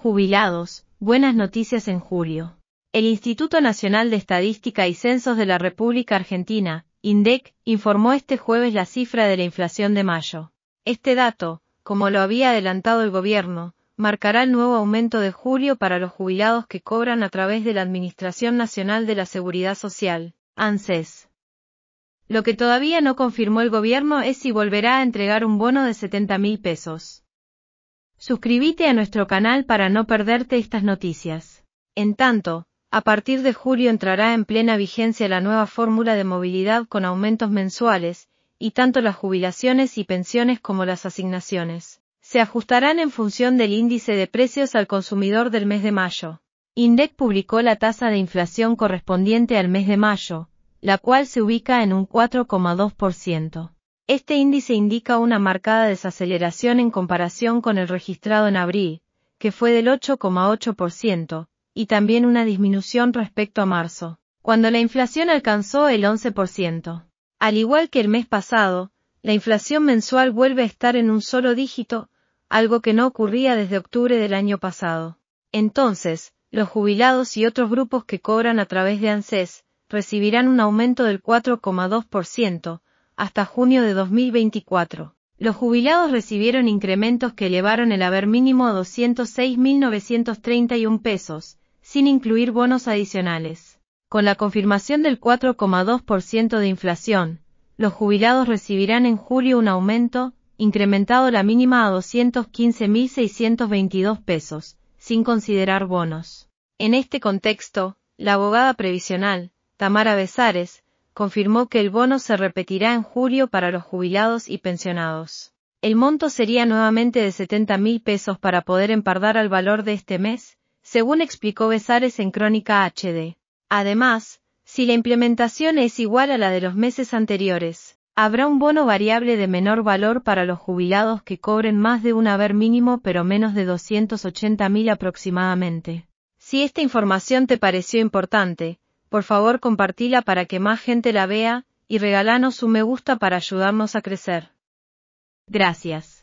Jubilados, buenas noticias en julio. El Instituto Nacional de Estadística y Censos de la República Argentina, INDEC, informó este jueves la cifra de la inflación de mayo. Este dato, como lo había adelantado el gobierno, marcará el nuevo aumento de julio para los jubilados que cobran a través de la Administración Nacional de la Seguridad Social, ANSES. Lo que todavía no confirmó el gobierno es si volverá a entregar un bono de 70 mil pesos. Suscríbete a nuestro canal para no perderte estas noticias. En tanto, a partir de julio entrará en plena vigencia la nueva fórmula de movilidad con aumentos mensuales, y tanto las jubilaciones y pensiones como las asignaciones se ajustarán en función del índice de precios al consumidor del mes de mayo. INDEC publicó la tasa de inflación correspondiente al mes de mayo, la cual se ubica en un 4,2%. Este índice indica una marcada desaceleración en comparación con el registrado en abril, que fue del 8,8%, y también una disminución respecto a marzo, cuando la inflación alcanzó el 11%. Al igual que el mes pasado, la inflación mensual vuelve a estar en un solo dígito, algo que no ocurría desde octubre del año pasado. Entonces, los jubilados y otros grupos que cobran a través de ANSES recibirán un aumento del 4,2%, hasta junio de 2024. Los jubilados recibieron incrementos que elevaron el haber mínimo a 206.931 pesos, sin incluir bonos adicionales. Con la confirmación del 4,2% de inflación, los jubilados recibirán en julio un aumento, incrementado la mínima a 215.622 pesos, sin considerar bonos. En este contexto, la abogada previsional, Tamara Besares, confirmó que el bono se repetirá en julio para los jubilados y pensionados. El monto sería nuevamente de 70 mil pesos para poder empardar al valor de este mes, según explicó Besares en Crónica HD. Además, si la implementación es igual a la de los meses anteriores, habrá un bono variable de menor valor para los jubilados que cobren más de un haber mínimo pero menos de 280 mil aproximadamente. Si esta información te pareció importante, por favor compartila para que más gente la vea, y regalanos un me gusta para ayudarnos a crecer. Gracias.